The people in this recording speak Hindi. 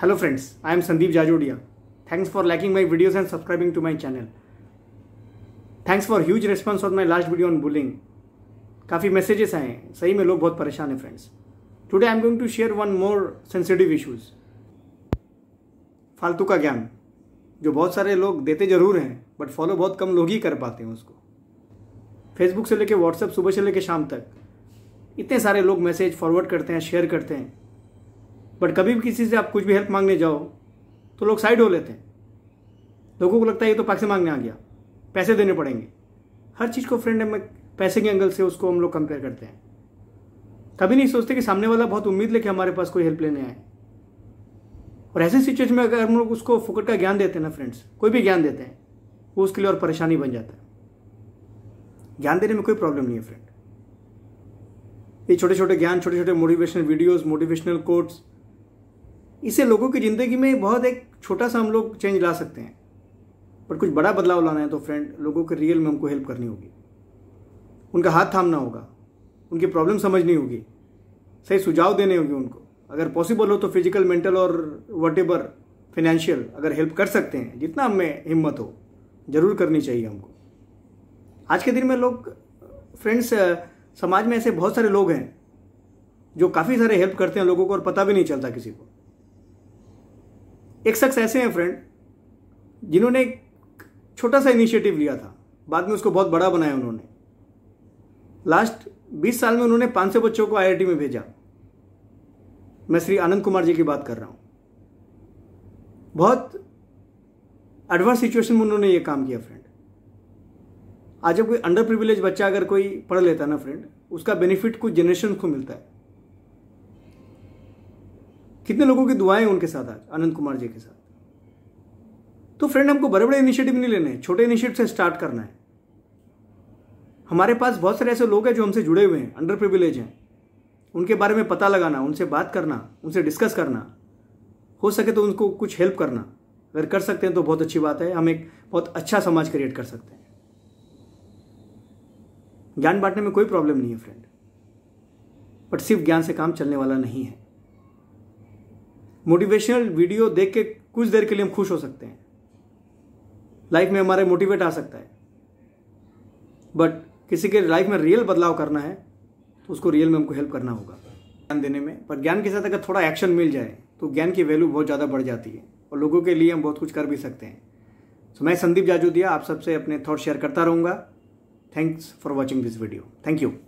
hello friends I am Sandeep Jajodia thanks for liking my videos and subscribing to my channel thanks for huge response on my last video on bullying काफ़ी मैसेजेस आए हैं सही में लोग बहुत परेशान हैं friends today I am going to share one more sensitive issues फालतू का ज्ञान जो बहुत सारे लोग देते जरूर हैं बट फॉलो बहुत कम लोग ही कर पाते हैं उसको फेसबुक से लेकर व्हाट्सएप सुबह से लेकर शाम तक इतने सारे लोग मैसेज फॉरवर्ड करते हैं शेयर करते हैं बट कभी भी किसी से आप कुछ भी हेल्प मांगने जाओ तो लोग साइड हो लेते हैं लोगों को लगता है ये तो पैसे मांगने आ गया पैसे देने पड़ेंगे हर चीज़ को फ्रेंड में पैसे के एंगल से उसको हम लोग कंपेयर करते हैं कभी नहीं सोचते कि सामने वाला बहुत उम्मीद लेके हमारे पास कोई हेल्प लेने आए और ऐसे सिचुएशन में अगर हम लोग उसको फुकट का ज्ञान देते हैं ना फ्रेंड्स कोई भी ज्ञान देते हैं वो उसके लिए और परेशानी बन जाता है ज्ञान देने में कोई प्रॉब्लम नहीं है फ्रेंड ये छोटे छोटे ज्ञान छोटे छोटे मोटिवेशनल वीडियोस मोटिवेशनल कोट्स इससे लोगों की ज़िंदगी में बहुत एक छोटा सा हम लोग चेंज ला सकते हैं पर कुछ बड़ा बदलाव लाना है तो फ्रेंड लोगों के रियल में हमको हेल्प करनी होगी उनका हाथ थामना होगा उनकी प्रॉब्लम समझनी होगी सही सुझाव देने होंगे उनको अगर पॉसिबल हो तो फिजिकल मेंटल और वट फाइनेंशियल अगर हेल्प कर सकते हैं जितना हमें हिम्मत हो ज़रूर करनी चाहिए हमको आज के दिन में लोग फ्रेंड्स समाज में ऐसे बहुत सारे लोग हैं जो काफ़ी सारे हेल्प करते हैं लोगों को और पता भी नहीं चलता किसी को एक शख्स ऐसे हैं फ्रेंड जिन्होंने एक छोटा सा इनिशिएटिव लिया था बाद में उसको बहुत बड़ा बनाया उन्होंने लास्ट 20 साल में उन्होंने 500 बच्चों को आईआईटी में भेजा मैं श्री आनंद कुमार जी की बात कर रहा हूं बहुत एडवर्स सिचुएशन में उन्होंने ये काम किया फ्रेंड आज जब कोई अंडर प्रिविलेज बच्चा अगर कोई पढ़ लेता है ना फ्रेंड उसका बेनिफिट कुछ जनरेशन को मिलता है कितने लोगों की दुआएं उनके साथ आज अनंत कुमार जी के साथ तो फ्रेंड हमको बड़े बड़े इनिशिएटिव नहीं लेने हैं छोटे इनिशिएटिव से स्टार्ट करना है हमारे पास बहुत सारे ऐसे लोग हैं जो हमसे जुड़े हुए हैं अंडर प्रिविलेज हैं उनके बारे में पता लगाना उनसे बात करना उनसे डिस्कस करना हो सके तो उनको कुछ हेल्प करना अगर कर सकते हैं तो बहुत अच्छी बात है हम एक बहुत अच्छा समाज क्रिएट कर सकते हैं ज्ञान बांटने में कोई प्रॉब्लम नहीं है फ्रेंड बट सिर्फ ज्ञान से काम चलने वाला नहीं है मोटिवेशनल वीडियो देख के कुछ देर के लिए हम खुश हो सकते हैं लाइफ में हमारे मोटिवेट आ सकता है बट किसी के लाइफ में रियल बदलाव करना है तो उसको रियल में हमको हेल्प करना होगा ज्ञान देने में पर ज्ञान के साथ अगर थोड़ा एक्शन मिल जाए तो ज्ञान की वैल्यू बहुत ज़्यादा बढ़ जाती है और लोगों के लिए हम बहुत कुछ कर भी सकते हैं सो मैं संदीप जाजू दिया आप सबसे अपने थॉट शेयर करता रहूँगा thanks for watching this video thank you